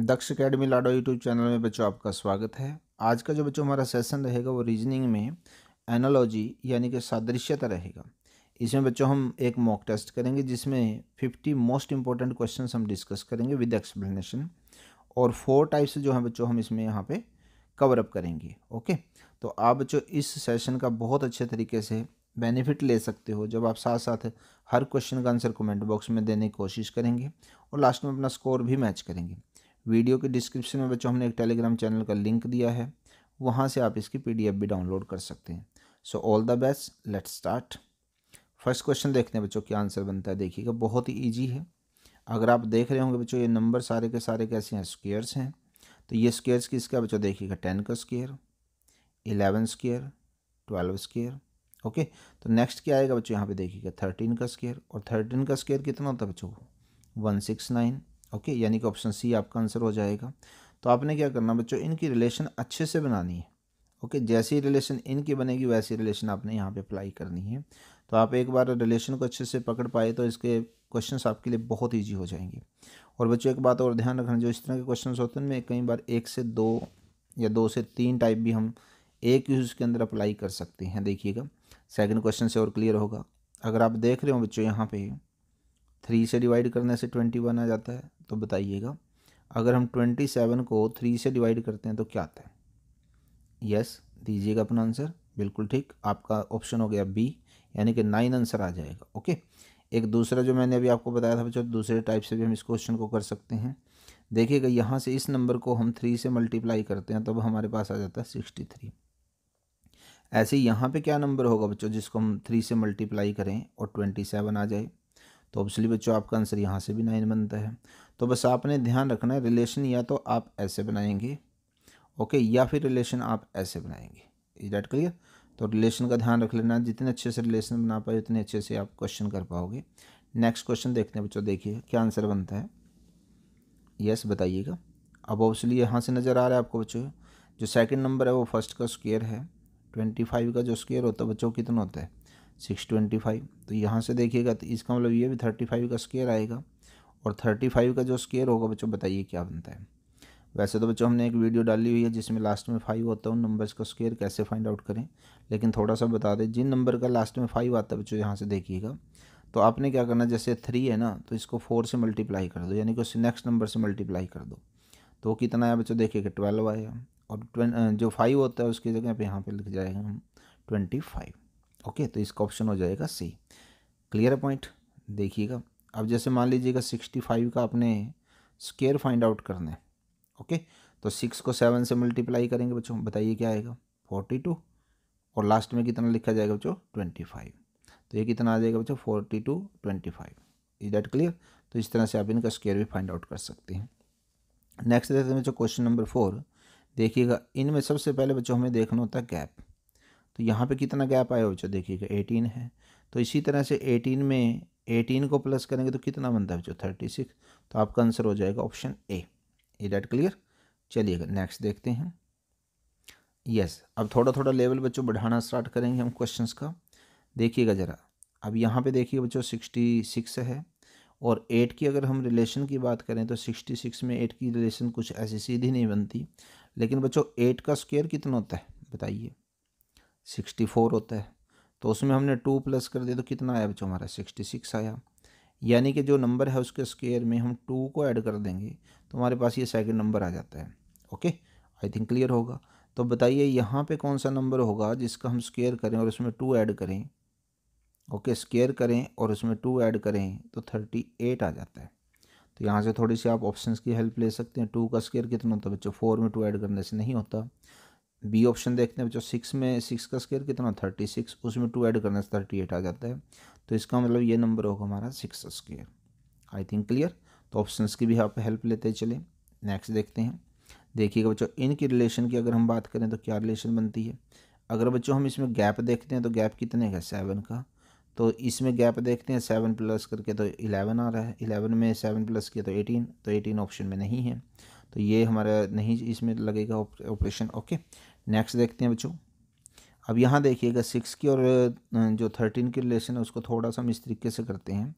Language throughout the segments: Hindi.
दक्ष अकेडमी लाडो यूट्यूब चैनल में बच्चों आपका स्वागत है आज का जो बच्चों हमारा सेशन रहेगा वो रीजनिंग में एनालॉजी यानी कि सादृश्यता रहेगा इसमें बच्चों हम एक मॉक टेस्ट करेंगे जिसमें 50 मोस्ट इंपॉर्टेंट क्वेश्चन हम डिस्कस करेंगे विद एक्सप्लेनेशन और फोर टाइप्स जो हैं बच्चों हम इसमें यहाँ पर कवर अप करेंगे ओके तो आप बच्चों इस सेशन का बहुत अच्छे तरीके से बेनिफिट ले सकते हो जब आप साथ साथ हर क्वेश्चन का आंसर कमेंट बॉक्स में देने की कोशिश करेंगे और लास्ट में अपना स्कोर भी मैच करेंगे वीडियो के डिस्क्रिप्शन में बच्चों हमने एक टेलीग्राम चैनल का लिंक दिया है वहाँ से आप इसकी पी भी डाउनलोड कर सकते हैं so all the best let's start first question देखते हैं बच्चों क्या आंसर बनता है देखिएगा बहुत ही ईजी है अगर आप देख रहे होंगे बच्चों ये नंबर सारे के सारे कैसे हैं स्केयर्स हैं तो ये स्केयर्स किसका बच्चों देखिएगा टेन का square eleven square twelve square okay तो नेक्स्ट क्या आएगा बच्चों यहाँ पे देखिएगा थर्टीन का स्केयर और थर्टीन का स्केयर कितना होता है बच्चों वन सिक्स नाइन ओके यानी कि ऑप्शन सी आपका आंसर हो जाएगा तो आपने क्या करना बच्चों इनकी रिलेशन अच्छे से बनानी है ओके जैसी रिलेशन इनकी बनेगी वैसी रिलेशन आपने यहाँ पे अप्लाई करनी है तो आप एक बार रिलेशन को अच्छे से पकड़ पाए तो इसके क्वेश्चन आपके लिए बहुत ईजी हो जाएंगे और बच्चों एक बात और ध्यान रखना जो इस तरह के क्वेश्चन होते हैं उनमें कई बार एक से दो या दो से तीन टाइप भी हम एक ही उसके अंदर अप्लाई कर सकते हैं देखिएगा सेकंड क्वेश्चन से और क्लियर होगा अगर आप देख रहे हो बच्चों यहाँ पे थ्री से डिवाइड करने से ट्वेंटी वन आ जाता है तो बताइएगा अगर हम ट्वेंटी सेवन को थ्री से डिवाइड करते हैं तो क्या आता है यस दीजिएगा अपना आंसर बिल्कुल ठीक आपका ऑप्शन हो गया बी यानी कि नाइन आंसर आ जाएगा ओके एक दूसरा जो मैंने अभी आपको बताया था बच्चों दूसरे टाइप से भी हम इस क्वेश्चन को कर सकते हैं देखिएगा यहाँ से इस नंबर को हम थ्री से मल्टीप्लाई करते हैं तब तो हमारे पास आ जाता है सिक्सटी थ्री ऐसे यहाँ पे क्या नंबर होगा बच्चों जिसको हम थ्री से मल्टीप्लाई करें और ट्वेंटी सेवन आ जाए तो ऑब्वियसली बच्चों आपका आंसर यहाँ से भी नाइन बनता है तो बस आपने ध्यान रखना है रिलेशन या तो आप ऐसे बनाएंगे ओके या फिर रिलेशन आप ऐसे बनाएंगे इज डैट क्लियर तो रिलेशन का ध्यान रख लेना जितने अच्छे से रिलेशन बना पाए उतने अच्छे से आप क्वेश्चन कर पाओगे नेक्स्ट क्वेश्चन देखते हैं बच्चों देखिए क्या आंसर बनता है यस बताइएगा अब ऑब्वियसली यहाँ से नज़र आ रहा है आपको बच्चों जो सेकंड नंबर है वो फर्स्ट का स्क्वेयर है ट्वेंटी फाइव का जो स्क्वेयर होता है बच्चों कितना होता है सिक्स ट्वेंटी फाइव तो यहाँ से देखिएगा तो इसका मतलब ये भी थर्टी फाइव का स्क्वेयर आएगा और थर्टी फाइव का जो स्केयर होगा बच्चों बताइए क्या बनता है वैसे तो बच्चों हमने एक वीडियो डाली हुई है जिसमें लास्ट में फाइव होता है उन नंबर्स का स्केयर कैसे फाइंड आउट करें लेकिन थोड़ा सा बता दें जिन नंबर का लास्ट में फाइव आता है बच्चों यहाँ से देखिएगा तो आपने क्या करना जैसे थ्री है ना तो इसको फोर से मल्टीप्लाई कर दो यानी कि उस नेक्स्ट नंबर से मल्टीप्लाई कर दो तो कितना आया बच्चों देखिएगा ट्वेल्व आया और ट्वें जो फाइव होता है उसकी जगह पर यहाँ पर लिख जाएगा हम ट्वेंटी फाइव ओके तो इसका ऑप्शन हो जाएगा सी क्लियर पॉइंट देखिएगा अब जैसे मान लीजिएगा सिक्सटी फाइव का अपने स्केयर फाइंड आउट करना है ओके तो सिक्स को सेवन से मल्टीप्लाई करेंगे बच्चों बताइए क्या आएगा फोर्टी टू और लास्ट में कितना लिखा जाएगा बच्चों ट्वेंटी फाइव तो ये कितना आ जाएगा बच्चों forty two twenty five is that clear तो इस तरह से आप इनका स्केयर भी फाइंड आउट कर सकते हैं नेक्स्ट देखते हैं बच्चों क्वेश्चन नंबर फोर देखिएगा इनमें सबसे पहले बच्चों हमें देखना होता है गैप तो यहाँ पर कितना गैप आया बच्चों देखिएगा एटीन है तो इसी तरह से एटीन में एटीन को प्लस करेंगे तो कितना बनता है बच्चों थर्टी सिक्स तो आपका आंसर हो जाएगा ऑप्शन ए ये डेट क्लियर चलिएगा नेक्स्ट देखते हैं यस yes, अब थोड़ा थोड़ा लेवल बच्चों बढ़ाना स्टार्ट करेंगे हम क्वेश्चंस का देखिएगा ज़रा अब यहाँ पे देखिए बच्चों सिक्सटी सिक्स है और एट की अगर हम रिलेशन की बात करें तो सिक्सटी सिक्स में एट की रिलेशन कुछ ऐसी सीधी नहीं बनती लेकिन बच्चों एट का स्क्वायर कितना होता है बताइए सिक्सटी फोर होता है तो उसमें हमने टू प्लस कर दिया तो कितना आया बच्चों हमारा सिक्सटी सिक्स आया यानी कि जो नंबर है उसके स्केयर में हम टू को ऐड कर देंगे तो हमारे पास ये सेकेंड नंबर आ जाता है ओके आई थिंक क्लियर होगा तो बताइए यहाँ पे कौन सा नंबर होगा जिसका हम स्केयर करें और उसमें टू ऐड करें ओके स्केयर करें और उसमें टू ऐड करें तो थर्टी एट आ जाता है तो यहाँ से थोड़ी सी आप ऑप्शंस की हेल्प ले सकते हैं टू का स्केयर कितना होता है बच्चों फोर में टू ऐड करने से नहीं होता बी ऑप्शन देखते हैं बच्चों सिक्स में सिक्स का स्केयर कितना थर्टी सिक्स उसमें टू ऐड करने से थर्टी एट आ जाता है तो इसका मतलब ये नंबर होगा हमारा six square I think clear तो ऑप्शन की भी आप हेल्प लेते चले नेक्स्ट देखते हैं देखिएगा बच्चों इनकी रिलेशन की अगर हम बात करें तो क्या रिलेशन बनती है अगर बच्चों हम इसमें गैप देखते हैं तो गैप कितने का सेवन का तो इसमें गैप देखते हैं सेवन प्लस करके तो इलेवन आ रहा है इलेवन में सेवन प्लस किया तो एटीन तो एटीन ऑप्शन में नहीं है तो ये हमारा नहीं इसमें लगेगा ऑपरेशन ओके नेक्स्ट देखते हैं बच्चों अब यहाँ देखिएगा सिक्स की और जो थर्टीन की रिलेशन है उसको थोड़ा सा हम इस तरीके से करते हैं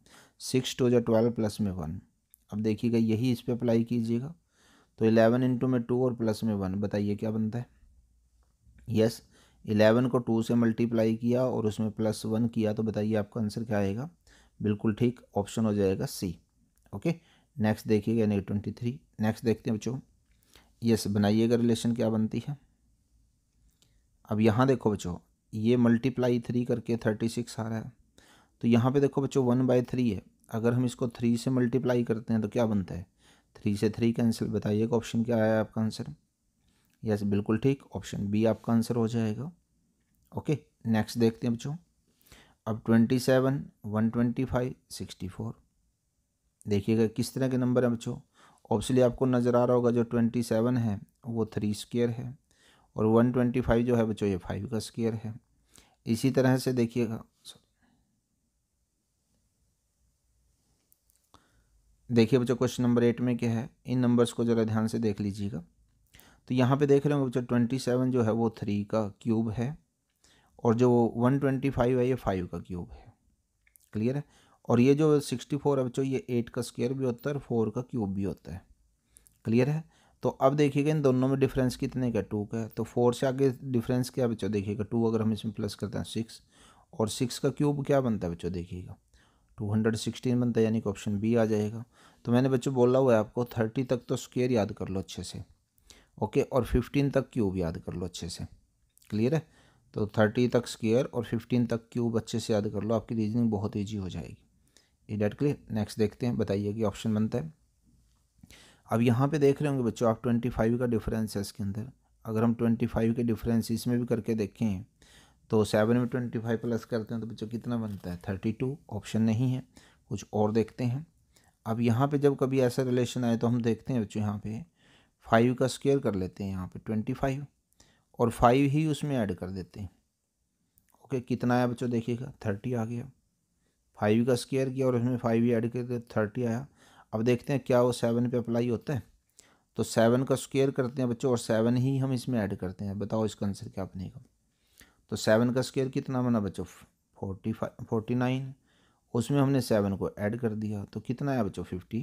सिक्स टू जो ट्वेल्व प्लस में वन अब देखिएगा यही इस पर अप्लाई कीजिएगा तो इलेवन इंटू में टू और प्लस में वन बताइए क्या बनता है यस इलेवन को टू से मल्टीप्लाई किया और उसमें प्लस वन किया तो बताइए आपका आंसर क्या आएगा बिल्कुल ठीक ऑप्शन हो जाएगा सी ओके नेक्स्ट देखिएगा यानी ट्वेंटी थ्री नेक्स्ट देखते हैं बच्चों यस बनाइएगा रिलेशन क्या बनती है अब यहाँ देखो बच्चों ये मल्टीप्लाई थ्री करके थर्टी सिक्स आ रहा है तो यहाँ पे देखो बच्चों वन बाई थ्री है अगर हम इसको थ्री से मल्टीप्लाई करते हैं तो क्या बनता है थ्री से थ्री कैंसिल बताइए ऑप्शन क्या आया आपका आंसर यस बिल्कुल ठीक ऑप्शन बी आपका आंसर हो जाएगा ओके नेक्स्ट देखते हैं बच्चों अब twenty seven one twenty five sixty four देखिएगा किस तरह के नंबर हैं बच्चों ऑब्वियसली आपको नज़र आ रहा होगा जो ट्वेंटी सेवन है वो थ्री स्क्वेयर है और 125 जो है बच्चों ये फाइव का स्केयर है इसी तरह से देखिएगा देखिए बच्चों क्वेश्चन नंबर एट में क्या है इन नंबर्स को ज़रा ध्यान से देख लीजिएगा तो यहाँ पे देख रहे हो बच्चों ट्वेंटी सेवन जो है वो थ्री का क्यूब है और जो वन ट्वेंटी फाइव है ये फाइव का क्यूब है क्लियर है और ये जो सिक्सटी फोर है बच्चों ये एट का स्क्वायर भी होता है और फोर का क्यूब भी होता है क्लियर है तो अब देखिएगा इन दोनों में डिफरेंस कितने का टू का है तो फोर से आगे डिफरेंस क्या बच्चों देखिएगा टू अगर हम इसमें प्लस करते हैं सिक्स और सिक्स का क्यूब क्या बनता है बच्चों देखिएगा टू हंड्रेड सिक्सटीन बनता है यानी कि ऑप्शन बी आ जाएगा तो मैंने बच्चों बोला हुआ है आपको थर्टी तक तो स्क्वेयर याद कर लो अच्छे से ओके और फिफ्टीन तक क्यूब याद कर लो अच्छे से क्लियर है तो थर्टी तक स्क्वेयर और फिफ्टीन तक क्यूब अच्छे से याद कर लो आपकी रीजनिंग बहुत ईजी हो जाएगी ये डेट क्लियर नेक्स्ट देखते हैं बताइए कि ऑप्शन बनता है अब यहाँ पे देख रहे होंगे बच्चों आप ट्वेंटी फाइव का डिफरेंस है इसके अंदर अगर हम ट्वेंटी फाइव के डिफरेंस इसमें भी करके देखें तो सेवन में ट्वेंटी फाइव प्लस करते हैं तो बच्चों कितना बनता है थर्टी टू ऑप्शन नहीं है कुछ और देखते हैं अब यहाँ पे जब कभी ऐसा रिलेशन आए तो हम देखते हैं बच्चों यहाँ पे फाइव का स्केयर कर लेते हैं यहाँ पे ट्वेंटी फाइव और फाइव ही उसमें ऐड कर देते हैं ओके कितना आया बच्चों देखिएगा थर्टी आ गया फाइव का स्केयर किया और उसमें फाइव ही ऐड कर दे थर्टी आया अब देखते हैं क्या वो सेवन पे अप्लाई होता है तो सेवन का स्क्वेयर करते हैं बच्चों और सेवन ही हम इसमें ऐड करते हैं बताओ इसका आंसर क्या बनेगा तो सेवन का स्क्वेयर कितना बना बच्चों फोर्टी फाइव फोर्टी नाइन उसमें हमने सेवन को ऐड कर दिया तो कितना है बच्चों फिफ्टी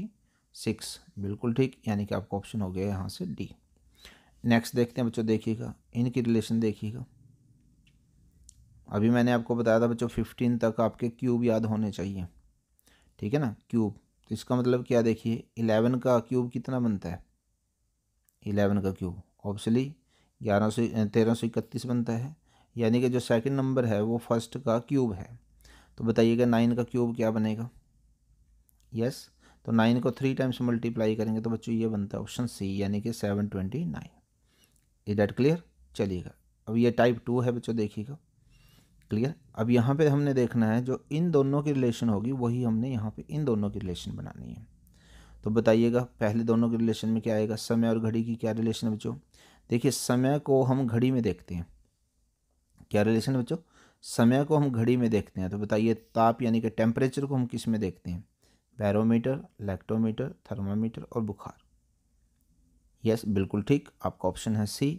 सिक्स बिल्कुल ठीक यानी कि आपका ऑप्शन हो गया यहाँ से डी नेक्स्ट देखते हैं बच्चों देखिएगा इनकी रिलेशन देखिएगा अभी मैंने आपको बताया था बच्चों फिफ्टीन तक आपके क्यूब याद होने चाहिए ठीक है ना क्यूब तो इसका मतलब क्या देखिए इलेवन का क्यूब कितना बनता है इलेवन का क्यूब ऑब्सली ग्यारह सौ तेरह सौ इकतीस बनता है यानी कि जो सेकंड नंबर है वो फर्स्ट का क्यूब है तो बताइएगा नाइन का क्यूब क्या बनेगा यस तो नाइन को थ्री टाइम्स मल्टीप्लाई करेंगे तो बच्चों ये बनता है ऑप्शन सी यानी कि seven twenty nine is that clear चलिएगा अब ये टाइप टू है बच्चों देखिएगा क्लियर अब यहाँ पे हमने देखना है जो इन दोनों की रिलेशन होगी वही हमने यहाँ पे इन दोनों की रिलेशन बनानी है तो बताइएगा पहले दोनों के रिलेशन में क्या आएगा समय और घड़ी की क्या रिलेशन है बच्चों देखिए समय को हम घड़ी में देखते हैं क्या रिलेशन है बच्चों समय को हम घड़ी में देखते हैं तो बताइए ताप यानी कि टेम्परेचर को हम किस में देखते हैं बैरोमीटर लैक्टोमीटर थर्मामीटर और बुखार यस बिल्कुल ठीक आपका ऑप्शन है सी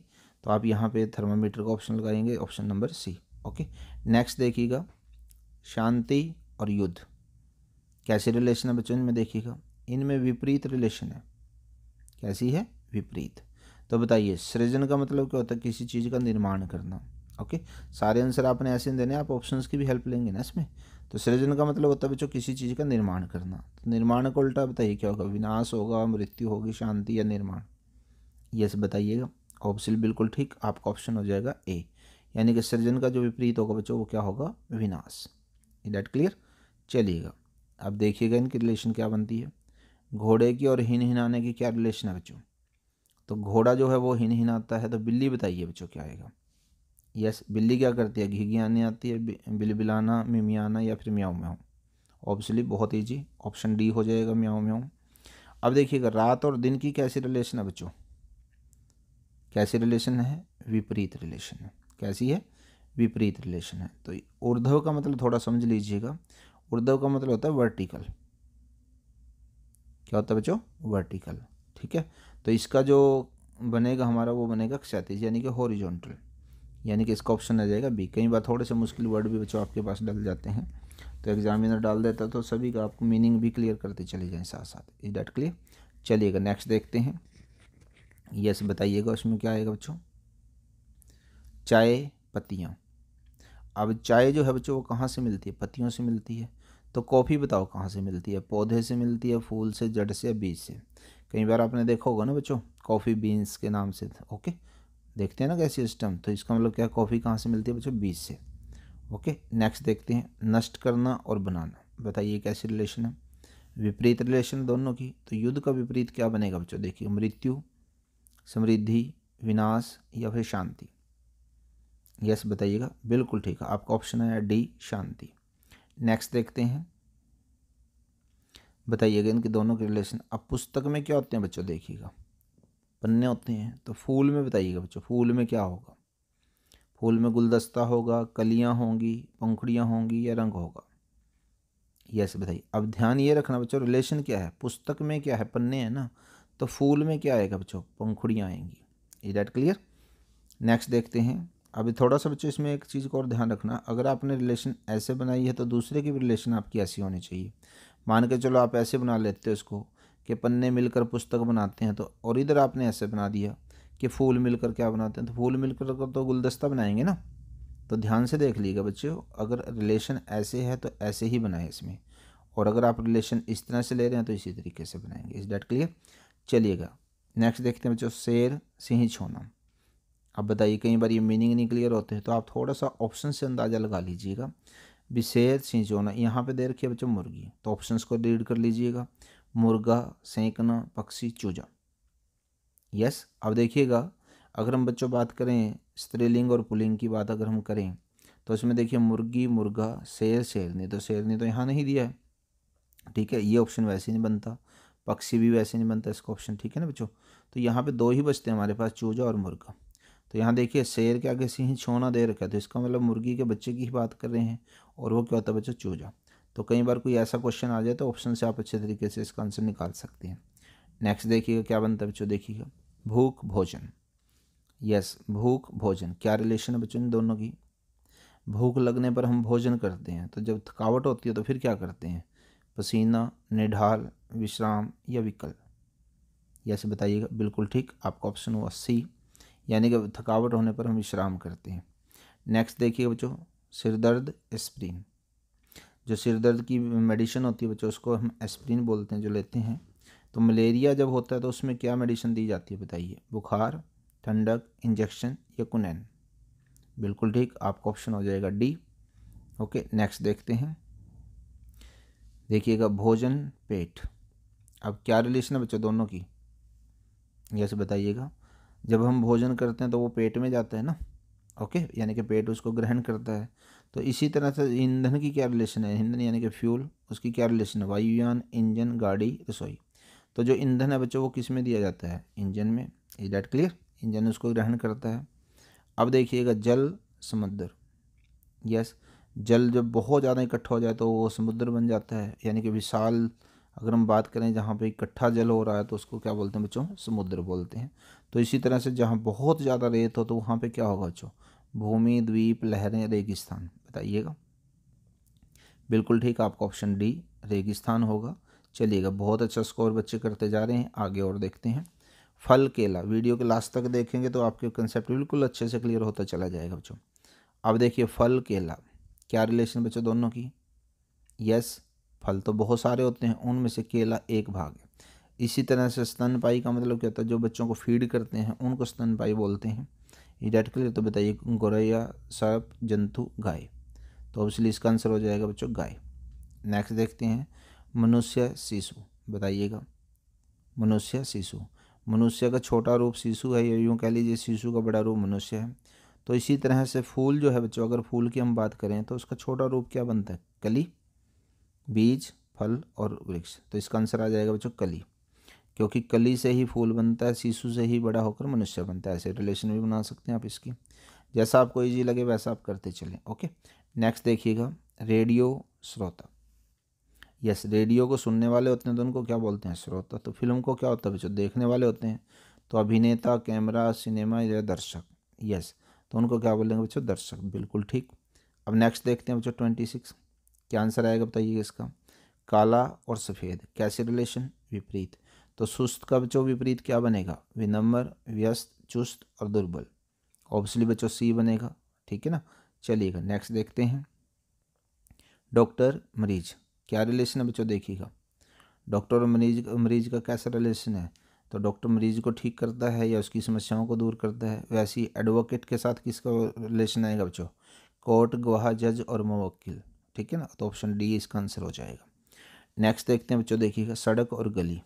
तो आप यहाँ पे थर्मामीटर का ऑप्शन लगाएंगे option number C okay next देखिएगा शांति और युद्ध कैसी रिलेशन है बच्चों इनमें देखिएगा इनमें विपरीत रिलेशन है कैसी है विपरीत तो बताइए सृजन का मतलब क्या होता है किसी चीज़ का निर्माण करना ओके सारे आंसर आपने ऐसे देने आप ऑप्शंस की भी हेल्प लेंगे ना इसमें तो सृजन का मतलब होता है बच्चों किसी चीज़ का निर्माण करना तो निर्माण का उल्टा बताइए क्या होगा विनाश होगा मृत्यु होगी शांति या निर्माण यस बताइएगा ऑप्शन बिल्कुल ठीक आपका ऑप्शन हो जाएगा ए यानी कि सृजन का जो विपरीत होगा बच्चों वो क्या होगा विनाश डेट क्लियर चलिएगा अब देखिएगा इनकी रिलेशन क्या बनती है घोड़े की और हिन हिनाने की क्या रिलेशन है बच्चों तो घोड़ा जो है वो हिन हिनाता है तो बिल्ली बताइए बच्चों क्या आएगा यस बिल्ली क्या करती है आने आती है बिलबिलाना मिमियाना या फिर म्याऊ म्याऊ ऑब्सली बहुत ईजी ऑप्शन डी हो जाएगा म्याऊ म्याऊ अब देखिएगा रात और दिन की कैसी रिलेशन है बच्चों कैसी रिलेशन है विपरीत रिलेशन है कैसी है विपरीत रिलेशन है तो ऊर्धव का मतलब थोड़ा समझ लीजिएगा ऊर्धव का मतलब होता है वर्टिकल क्या होता है बच्चों वर्टिकल ठीक है तो इसका जो बनेगा हमारा वो बनेगा क्षैतिज यानी कि हॉरिजॉन्टल यानी कि इसका ऑप्शन आ जाएगा बी कई बार थोड़े से मुश्किल वर्ड भी बच्चों आपके पास डल जाते हैं तो एग्जामिनर डाल देता तो सभी का आपको मीनिंग भी क्लियर करते चले जाएँ साथ साथ इज डैट क्लियर चलिएगा नेक्स्ट देखते हैं यस बताइएगा उसमें क्या आएगा बच्चों चाय पत्तियाँ अब चाय जो है बच्चों वो कहाँ से मिलती है पत्तियों से मिलती है तो कॉफ़ी बताओ कहाँ से मिलती है पौधे से मिलती है फूल से जड़ से या बीज से कई बार आपने देखा होगा ना बच्चों कॉफ़ी बीन्स के नाम से ओके देखते हैं ना कैसे सिस्टम तो इसका मतलब क्या कॉफ़ी कहाँ से मिलती है बच्चों बीज से ओके नेक्स्ट देखते हैं नष्ट करना और बनाना बताइए कैसी रिलेशन है विपरीत रिलेशन दोनों की तो युद्ध का विपरीत क्या बनेगा बच्चों देखिए मृत्यु समृद्धि विनाश या फिर शांति यस बताइएगा बिल्कुल ठीक है आपका ऑप्शन आया डी शांति नेक्स्ट देखते हैं बताइएगा इनके दोनों के रिलेशन अब पुस्तक में क्या होते हैं बच्चों देखिएगा पन्ने होते हैं तो फूल में बताइएगा बच्चों फूल में क्या होगा फूल में गुलदस्ता होगा कलियाँ होंगी पंखुड़ियाँ होंगी या रंग होगा यस बताइए अब ध्यान ये रखना बच्चों रिलेशन क्या है पुस्तक में क्या है पन्ने हैं ना तो फूल में क्या आएगा बच्चों पंखुड़ियाँ आएंगी इज डैट क्लियर नेक्स्ट देखते हैं अभी थोड़ा सा बच्चों इसमें एक चीज़ को और ध्यान रखना अगर आपने रिलेशन ऐसे बनाई है तो दूसरे की भी रिलेशन आपकी ऐसी होनी चाहिए मान के चलो आप ऐसे बना लेते हो इसको कि पन्ने मिलकर पुस्तक बनाते हैं तो और इधर आपने ऐसे बना दिया कि फूल मिलकर क्या बनाते हैं तो फूल मिलकर तो गुलदस्ता बनाएंगे ना तो ध्यान से देख लीजिएगा बच्चों अगर रिलेशन ऐसे है तो ऐसे ही बनाए इसमें और अगर आप रिलेशन इस तरह से ले रहे हैं तो इसी तरीके से बनाएंगे इस डेट क्लियर चलिएगा नेक्स्ट देखते हैं बच्चों शेर सिंह छोना अब बताइए कई बार ये मीनिंग नहीं क्लियर होते हैं तो आप थोड़ा सा ऑप्शन से अंदाज़ा लगा लीजिएगा विशेष सिंचोना यहाँ पे दे रखिए बच्चों मुर्गी तो ऑप्शंस को रीड कर लीजिएगा मुर्गा सेंकना पक्षी चूजा यस अब देखिएगा अगर हम बच्चों बात करें स्त्रीलिंग और पुलिंग की बात अगर हम करें तो इसमें देखिए मुर्गी मुर्गा शेर शेरनी तो शेरनी तो यहाँ नहीं दिया है ठीक है ये ऑप्शन वैसे नहीं बनता पक्षी भी वैसे नहीं बनता इसका ऑप्शन ठीक है ना बच्चों तो यहाँ पे दो ही बचते हैं हमारे पास चूजा और मुर्गा तो यहाँ देखिए शेर के आगे सिंह छोना दे रखा है तो इसका मतलब मुर्गी के बच्चे की ही बात कर रहे हैं और वो क्या होता है बच्चा चूजा तो कई बार कोई ऐसा क्वेश्चन आ जाए तो ऑप्शन से आप अच्छे तरीके से इसका आंसर निकाल सकते हैं नेक्स्ट देखिएगा क्या बनता है बच्चों देखिएगा भूख भोजन यस भूख भोजन क्या रिलेशन है बच्चों इन दोनों की भूख लगने पर हम भोजन करते हैं तो जब थकावट होती है तो फिर क्या करते हैं पसीना निढाल विश्राम या विकल्प यस बताइएगा बिल्कुल ठीक आपका ऑप्शन हुआ सी यानी कि थकावट होने पर हम विश्राम करते हैं नेक्स्ट देखिए बच्चों सिर दर्द एस्प्रीन जो सिर दर्द की मेडिसिन होती है बच्चों उसको हम एस्प्रीन बोलते हैं जो लेते हैं तो मलेरिया जब होता है तो उसमें क्या मेडिसिन दी जाती है बताइए बुखार ठंडक इंजेक्शन या कुनैन बिल्कुल ठीक आपका ऑप्शन हो जाएगा डी ओके नेक्स्ट देखते हैं देखिएगा भोजन पेट अब क्या रिलेशन है बच्चों दोनों की यह बताइएगा जब हम भोजन करते हैं तो वो पेट में जाता है ना ओके यानी कि पेट उसको ग्रहण करता है तो इसी तरह से ईंधन की क्या रिलेशन है ईंधन यानी कि फ्यूल उसकी क्या रिलेशन है वायुयान इंजन गाड़ी रसोई तो जो ईंधन है बच्चों वो किस में दिया जाता है इंजन में इज डैट क्लियर इंजन उसको ग्रहण करता है अब देखिएगा जल समुद्र यस जल जब बहुत ज़्यादा इकट्ठा हो जाए तो वो समुद्र बन जाता है यानी कि विशाल अगर हम बात करें जहाँ पे इकट्ठा जल हो रहा है तो उसको क्या बोलते हैं बच्चों समुद्र बोलते हैं तो इसी तरह से जहाँ बहुत ज़्यादा रेत हो तो वहाँ पे क्या होगा बच्चों भूमि द्वीप लहरें रेगिस्तान बताइएगा बिल्कुल ठीक आपका ऑप्शन डी रेगिस्तान होगा चलिएगा बहुत अच्छा स्कोर बच्चे करते जा रहे हैं आगे और देखते हैं फल केला वीडियो के लास्ट तक देखेंगे तो आपके कंसेप्ट बिल्कुल अच्छे से क्लियर होता चला जाएगा बच्चों अब देखिए फल केला क्या रिलेशन बच्चों दोनों की यस फल तो बहुत सारे होते हैं उनमें से केला एक भाग है इसी तरह से स्तनपाई का मतलब क्या होता है जो बच्चों को फीड करते हैं उनको स्तनपाई बोलते हैं ये डेट क्लियर तो बताइए गोरैया सर्प जंतु गाय तो ऑब्वियसली इसका आंसर हो जाएगा बच्चों गाय नेक्स्ट देखते हैं मनुष्य शिशु बताइएगा मनुष्य शिशु मनुष्य का छोटा रूप शिशु है या यूँ कह लीजिए शिशु का बड़ा रूप मनुष्य है तो इसी तरह से फूल जो है बच्चों अगर फूल की हम बात करें तो उसका छोटा रूप क्या बनता है कली बीज फल और वृक्ष तो इसका आंसर आ जाएगा बच्चों कली क्योंकि कली से ही फूल बनता है शिशु से ही बड़ा होकर मनुष्य बनता है ऐसे रिलेशन भी बना सकते हैं आप इसकी जैसा आपको ईजी लगे वैसा आप करते चलें ओके नेक्स्ट देखिएगा रेडियो श्रोता यस रेडियो को सुनने वाले होते हैं तो उनको क्या बोलते हैं श्रोता तो फिल्म को क्या होता है बच्चों देखने वाले होते हैं तो अभिनेता कैमरा सिनेमा या दर्शक यस तो उनको क्या बोलेंगे बच्चों दर्शक बिल्कुल ठीक अब नेक्स्ट देखते हैं बच्चों ट्वेंटी सिक्स क्या आंसर आएगा बताइए इसका काला और सफ़ेद कैसे रिलेशन विपरीत तो सुस्त का बच्चों विपरीत क्या बनेगा विनम्र व्यस्त चुस्त और दुर्बल ऑब्वियसली बच्चों सी बनेगा ठीक है ना चलिएगा नेक्स्ट देखते हैं डॉक्टर मरीज क्या रिलेशन है बच्चों देखिएगा डॉक्टर और मरीज मरीज का कैसा रिलेशन है तो डॉक्टर मरीज को ठीक करता है या उसकी समस्याओं को दूर करता है वैसे ही एडवोकेट के साथ किसका रिलेशन आएगा बच्चों कोर्ट गवाह जज और मुवक्किल ठीक है ना तो ऑप्शन डी इसका आंसर हो जाएगा नेक्स्ट देखते हैं बच्चों देखिएगा सड़क और गली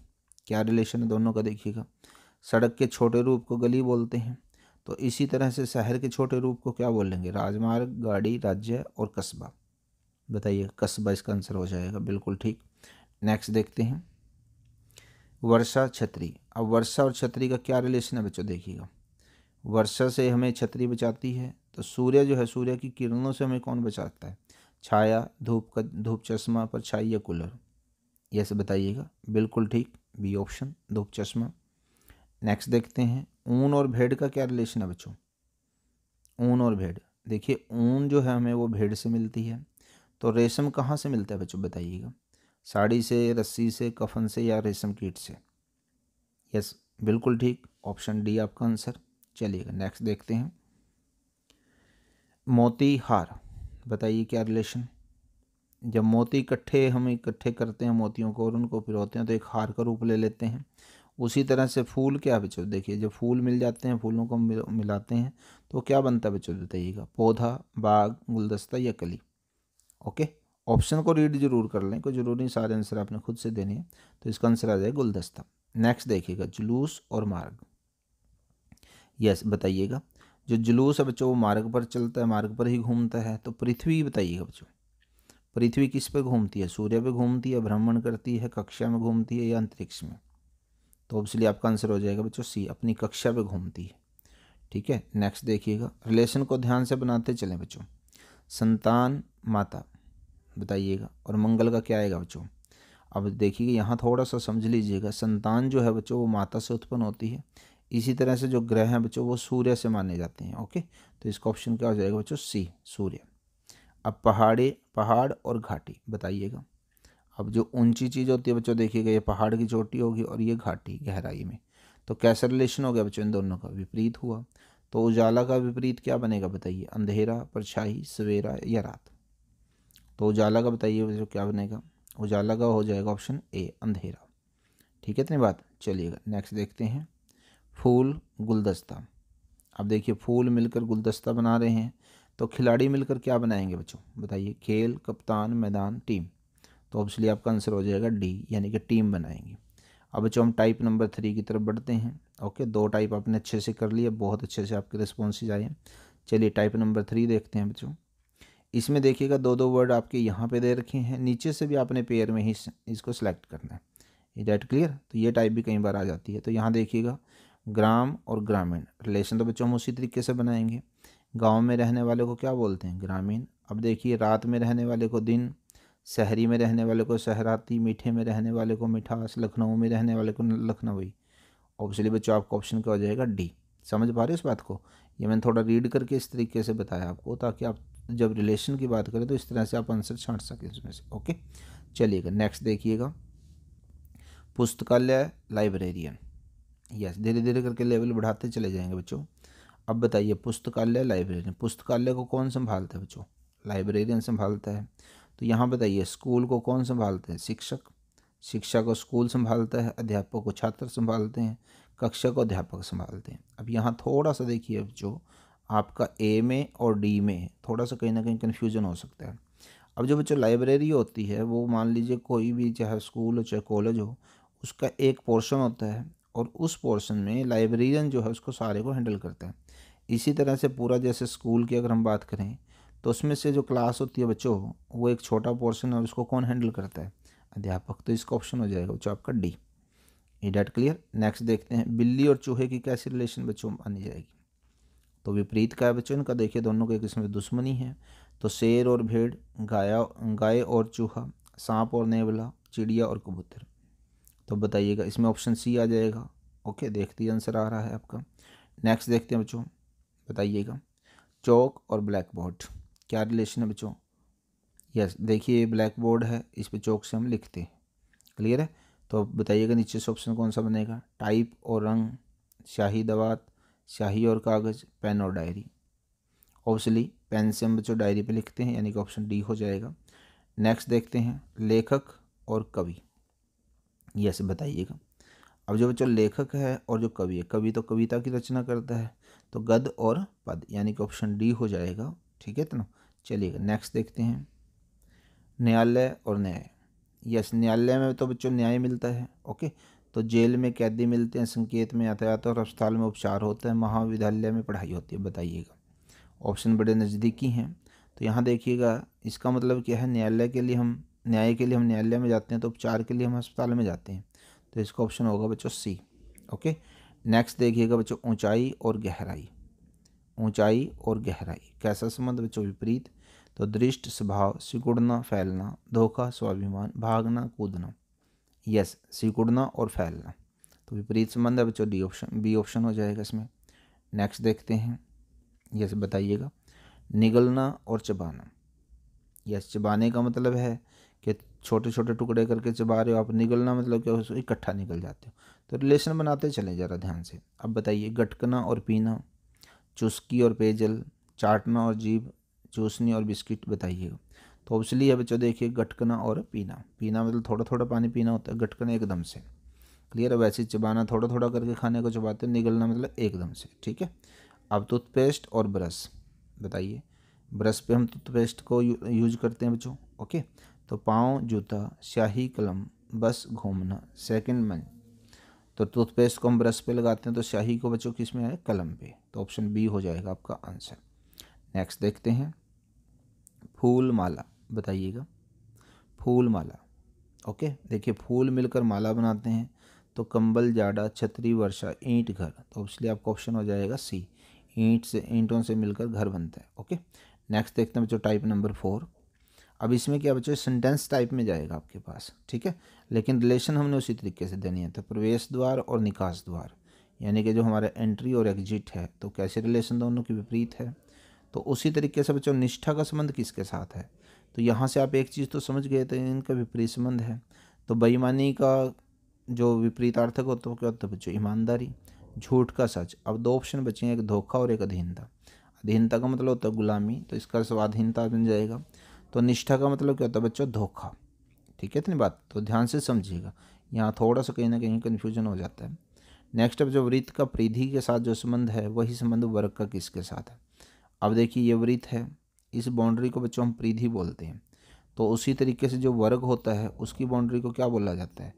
क्या रिलेशन है दोनों का देखिएगा सड़क के छोटे रूप को गली बोलते हैं तो इसी तरह से शहर के छोटे रूप को क्या बोलेंगे राजमार्ग गाड़ी राज्य और कस्बा बताइए कस्बा इसका आंसर हो जाएगा बिल्कुल ठीक नेक्स्ट देखते हैं वर्षा छतरी अब वर्षा और छतरी का क्या रिलेशन है बच्चों देखिएगा वर्षा से हमें छतरी बचाती है तो सूर्य जो है सूर्य की किरणों से हमें कौन बचाता है छाया धूप का धूप चश्मा छाई या कूलर यह से बताइएगा बिल्कुल ठीक बी ऑप्शन धूप चश्मा नेक्स्ट देखते हैं ऊन और भेड़ का क्या रिलेशन है बच्चों ऊन और भेड़ देखिए ऊन जो है हमें वो भेड़ से मिलती है तो रेशम कहाँ से मिलता है बच्चों बताइएगा साड़ी से रस्सी से कफन से या रेशम कीट से यस बिल्कुल ठीक ऑप्शन डी आपका आंसर चलिएगा नेक्स्ट देखते हैं मोती हार बताइए क्या रिलेशन जब मोती इकट्ठे हम इकट्ठे करते हैं मोतियों को और उनको पिरोते हैं तो एक हार का रूप ले लेते हैं उसी तरह से फूल क्या बच्चों देखिए जब फूल मिल जाते हैं फूलों को मिलाते हैं तो क्या बनता है बच्चों बताइएगा पौधा बाग गुलदस्ता या कली ओके ऑप्शन को रीड जरूर कर लें कोई ज़रूरी सारे आंसर आपने खुद से देने हैं तो इसका आंसर आ जाएगा गुलदस्ता नेक्स्ट देखिएगा जुलूस और मार्ग यस बताइएगा जो जुलूस है बच्चों वो मार्ग पर चलता है मार्ग पर ही घूमता है तो पृथ्वी बताइएगा बच्चों पृथ्वी किस पे घूमती है सूर्य पे घूमती है भ्रमण करती है कक्षा में घूमती है या अंतरिक्ष में तो ऑब्वियसली आपका आंसर हो जाएगा बच्चों सी अपनी कक्षा पे घूमती है ठीक है नेक्स्ट देखिएगा रिलेशन को ध्यान से बनाते चलें बच्चों संतान माता बताइएगा और मंगल का क्या आएगा बच्चों अब देखिएगा यहाँ थोड़ा सा समझ लीजिएगा संतान जो है बच्चों वो माता से उत्पन्न होती है इसी तरह से जो ग्रह हैं बच्चों वो सूर्य से माने जाते हैं ओके तो इसका ऑप्शन क्या हो जाएगा बच्चों सी सूर्य अब पहाड़े पहाड़ और घाटी बताइएगा अब जो ऊंची चीज़ होती है बच्चों देखिएगा ये पहाड़ की चोटी होगी और ये घाटी गहराई में तो कैसा रिलेशन हो गया बच्चों इन दोनों का विपरीत हुआ तो उजाला का विपरीत क्या बनेगा बताइए अंधेरा परछाई सवेरा या रात तो उजाला का बताइए बच्चों क्या बनेगा उजाला का हो जाएगा ऑप्शन ए अंधेरा ठीक है इतनी बात चलिएगा नेक्स्ट देखते हैं फूल गुलदस्ता अब देखिए फूल मिलकर गुलदस्ता बना रहे हैं तो खिलाड़ी मिलकर क्या बनाएंगे बच्चों बताइए खेल कप्तान मैदान टीम तो ऑब्वियसली आपका आंसर हो जाएगा डी यानी कि टीम बनाएंगे अब बच्चों हम टाइप नंबर थ्री की तरफ बढ़ते हैं ओके दो टाइप आपने अच्छे से कर लिया बहुत अच्छे से आपके रिस्पॉन्सेज आए हैं चलिए टाइप नंबर थ्री देखते हैं बच्चों इसमें देखिएगा दो दो वर्ड आपके यहाँ पे दे रखे हैं नीचे से भी आपने पेयर में ही इसको सेलेक्ट करना है इज डेट क्लियर तो ये टाइप भी कई बार आ जाती है तो यहाँ देखिएगा ग्राम और ग्रामीण रिलेशन तो बच्चों हम उसी तरीके से बनाएंगे गांव में रहने वाले को क्या बोलते हैं ग्रामीण अब देखिए रात में रहने वाले को दिन शहरी में रहने वाले को शहराती मीठे में रहने वाले को मिठास लखनऊ में रहने वाले को लखनऊी ऑब्वियसली बच्चों आपका ऑप्शन क्या हो जाएगा डी समझ पा रहे हो इस बात को ये मैंने थोड़ा रीड करके इस तरीके से बताया आपको ताकि आप जब रिलेशन की बात करें तो इस तरह से आप आंसर छाँट सकें इसमें से ओके चलिएगा नेक्स्ट देखिएगा पुस्तकालय लाइब्रेरियन यस धीरे धीरे करके लेवल बढ़ाते चले जाएंगे बच्चों अब बताइए पुस्तकालय लाइब्रेरियन पुस्तकालय को कौन संभालता है बच्चों लाइब्रेरियन संभालता है तो यहाँ बताइए स्कूल को कौन संभालते हैं शिक्षक शिक्षा को स्कूल संभालता है अध्यापक को छात्र संभालते हैं कक्षा को अध्यापक संभालते हैं अब यहाँ थोड़ा सा देखिए जो आपका ए में और डी में थोड़ा सा कहीं ना कहीं कन्फ्यूजन हो सकता है अब जो बच्चों लाइब्रेरी होती है वो मान लीजिए कोई भी चाहे स्कूल हो चाहे कॉलेज हो उसका एक पोर्शन होता है और उस पोर्शन में लाइब्रेरियन जो है उसको सारे को हैंडल करता है इसी तरह से पूरा जैसे स्कूल की अगर हम बात करें तो उसमें से जो क्लास होती है बच्चों वो एक छोटा पोर्शन है और उसको कौन हैंडल करता है अध्यापक तो इसका ऑप्शन हो जाएगा बच्चों आपका डी ये डेट क्लियर नेक्स्ट देखते हैं बिल्ली और चूहे की कैसी रिलेशन बच्चों मानी जाएगी तो विपरीत का है बच्चों इनका देखिए दोनों को एक दुश्मनी है तो शेर और भेड़ गाया गाय और चूहा सांप और नेवला चिड़िया और कबूतर तो बताइएगा इसमें ऑप्शन सी आ जाएगा ओके देखते ही आंसर आ रहा है आपका नेक्स्ट देखते हैं बच्चों बताइएगा चौक और ब्लैक बोर्ड क्या रिलेशन है बच्चों यस देखिए ये ब्लैक बोर्ड है इस पर चौक से हम लिखते हैं क्लियर है तो बताइएगा नीचे से ऑप्शन कौन सा बनेगा टाइप और रंग शाही दवात शाही और कागज़ पेन और डायरी ऑब्वियसली पेन से हम बच्चों डायरी पे लिखते हैं यानी कि ऑप्शन डी हो जाएगा नेक्स्ट देखते हैं लेखक और कवि यस बताइएगा अब जो बच्चों लेखक है और जो कवि है कवि तो कविता की रचना करता है तो गद और पद यानी कि ऑप्शन डी हो जाएगा ठीक है तो ना चलिएगा नेक्स्ट देखते हैं न्यायालय और न्याय यस न्यायालय में तो बच्चों न्याय मिलता है ओके तो जेल में कैदी मिलते हैं संकेत में यातायात और अस्पताल में उपचार होता है महाविद्यालय में पढ़ाई होती है बताइएगा ऑप्शन बड़े नज़दीकी हैं तो यहाँ देखिएगा इसका मतलब क्या है न्यायालय के लिए हम न्याय के लिए हम न्यायालय में जाते हैं तो उपचार के लिए हम अस्पताल में जाते हैं तो इसका ऑप्शन होगा बच्चों सी ओके नेक्स्ट देखिएगा बच्चों ऊंचाई और गहराई ऊंचाई और गहराई कैसा संबंध बच्चों विपरीत तो दृष्ट स्वभाव सिकुड़ना फैलना धोखा स्वाभिमान भागना कूदना यस सिकुड़ना और फैलना तो विपरीत संबंध है बच्चों डी ऑप्शन बी ऑप्शन हो जाएगा इसमें नेक्स्ट देखते हैं यस बताइएगा निगलना और चबाना यस चबाने का मतलब है छोटे छोटे टुकड़े करके चबा रहे हो आप निगलना मतलब क्या उसको इकट्ठा निकल जाते हो तो रिलेशन बनाते चले ज़रा ध्यान से अब बताइए गटकना और पीना चुस्की और पेयजल चाटना और जीभ चूसनी और बिस्किट बताइएगा तो ऑब्वियसली है बच्चों देखिए गटकना और पीना पीना मतलब थोड़ा थोड़ा पानी पीना होता है गटकना एकदम से क्लियर है वैसे चबाना थोड़ा थोड़ा करके खाने को चबाते हैं निगलना मतलब एकदम से ठीक है अब टूथपेस्ट और ब्रश बताइए ब्रश पे हम टूथपेस्ट को यूज करते हैं बच्चों ओके तो पाँव जूता स्याही कलम बस घूमना सेकंड मन तो टूथपेस्ट को हम ब्रश पे लगाते हैं तो स्याही को बच्चों किस में आए कलम पे तो ऑप्शन बी हो जाएगा आपका आंसर नेक्स्ट देखते हैं फूल माला बताइएगा फूल माला ओके देखिए फूल मिलकर माला बनाते हैं तो कंबल जाड़ा छतरी वर्षा ईंट घर तो इसलिए आपका ऑप्शन हो जाएगा सी ईंट से ईंटों से मिलकर घर बनता है ओके नेक्स्ट देखते हैं बच्चों टाइप नंबर फोर अब इसमें क्या बच्चों सेंटेंस टाइप में जाएगा आपके पास ठीक है लेकिन रिलेशन हमने उसी तरीके से देनी है तो प्रवेश द्वार और निकास द्वार यानी कि जो हमारा एंट्री और एग्जिट है तो कैसे रिलेशन दोनों के विपरीत है तो उसी तरीके से बच्चों निष्ठा का संबंध किसके साथ है तो यहाँ से आप एक चीज़ तो समझ गए तो इनका विपरीत संबंध है तो बेईमानी का जो विपरीत अर्थक होता है क्या होता है बच्चों ईमानदारी झूठ का सच अब दो ऑप्शन बचे हैं एक धोखा और एक अधीनता अधीनता का मतलब होता है गुलामी तो इसका स्वाधीनता बन जाएगा तो निष्ठा का मतलब क्या होता है बच्चों धोखा ठीक है इतनी बात तो ध्यान से समझिएगा यहाँ थोड़ा सा कहीं ना कहीं कन्फ्यूजन हो जाता है नेक्स्ट अब जो वृत्त का प्रीधि के साथ जो संबंध है वही संबंध वर्ग का किसके साथ है अब देखिए ये वृत्त है इस बाउंड्री को बच्चों हम प्रीधि बोलते हैं तो उसी तरीके से जो वर्ग होता है उसकी बाउंड्री को क्या बोला जाता है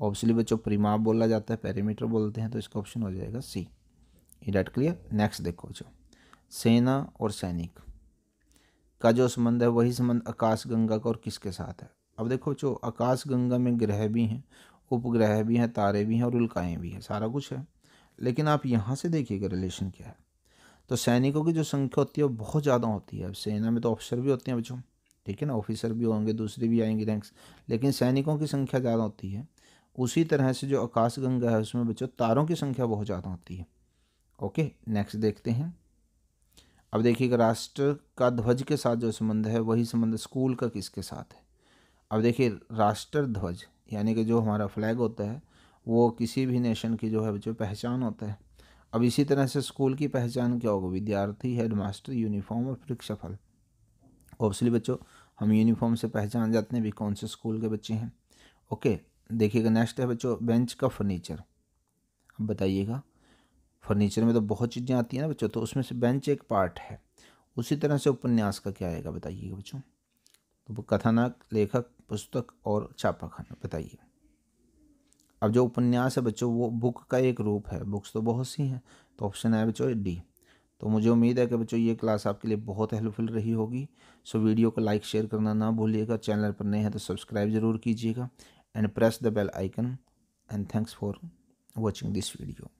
ऑब्वियसली बच्चों परिमाप बोला जाता है पैरामीटर बोलते हैं तो इसका ऑप्शन हो जाएगा सी इट क्लियर नेक्स्ट देखो जो सेना और सैनिक का जो संबंध है वही संबंध आकाश गंगा का और किसके साथ है अब देखो जो आकाश गंगा में ग्रह भी हैं उपग्रह भी हैं तारे भी हैं और उल्काएँ भी हैं सारा कुछ है लेकिन आप यहाँ से देखिएगा रिलेशन क्या है तो सैनिकों की जो संख्या होती है वो बहुत ज़्यादा होती है अब सेना में तो ऑफिसर भी होते हैं बच्चों ठीक है ना ऑफिसर भी होंगे दूसरे भी आएंगे रैंक्स लेकिन सैनिकों की संख्या ज़्यादा होती है उसी तरह से जो आकाश गंगा है उसमें बच्चों तारों की संख्या बहुत ज़्यादा होती है ओके नेक्स्ट देखते हैं अब देखिएगा राष्ट्र का ध्वज के साथ जो संबंध है वही संबंध स्कूल का किसके साथ है अब देखिए राष्ट्र ध्वज यानी कि जो हमारा फ्लैग होता है वो किसी भी नेशन की जो है जो पहचान होता है अब इसी तरह से स्कूल की पहचान क्या होगा विद्यार्थी हेड मास्टर यूनिफॉर्म और परीक्षाफल ऑब्वियसली बच्चों हम यूनिफॉर्म से पहचान जाते हैं भी कौन से स्कूल के बच्चे हैं ओके देखिएगा नेक्स्ट है बच्चों बेंच का फर्नीचर अब बताइएगा फर्नीचर में तो बहुत चीज़ें आती हैं ना बच्चों तो उसमें से बेंच एक पार्ट है उसी तरह से उपन्यास का क्या आएगा बताइएगा बच्चों तो कथानक लेखक पुस्तक और छापाखाना बताइए अब जो उपन्यास है बच्चों वो बुक का एक रूप है बुक्स तो बहुत सी हैं तो ऑप्शन है बच्चों डी तो मुझे उम्मीद है कि बच्चों ये क्लास आपके लिए बहुत हेल्पफुल रही होगी सो वीडियो को लाइक शेयर करना ना भूलिएगा चैनल पर नए हैं तो सब्सक्राइब ज़रूर कीजिएगा and press the bell icon and thanks for watching this video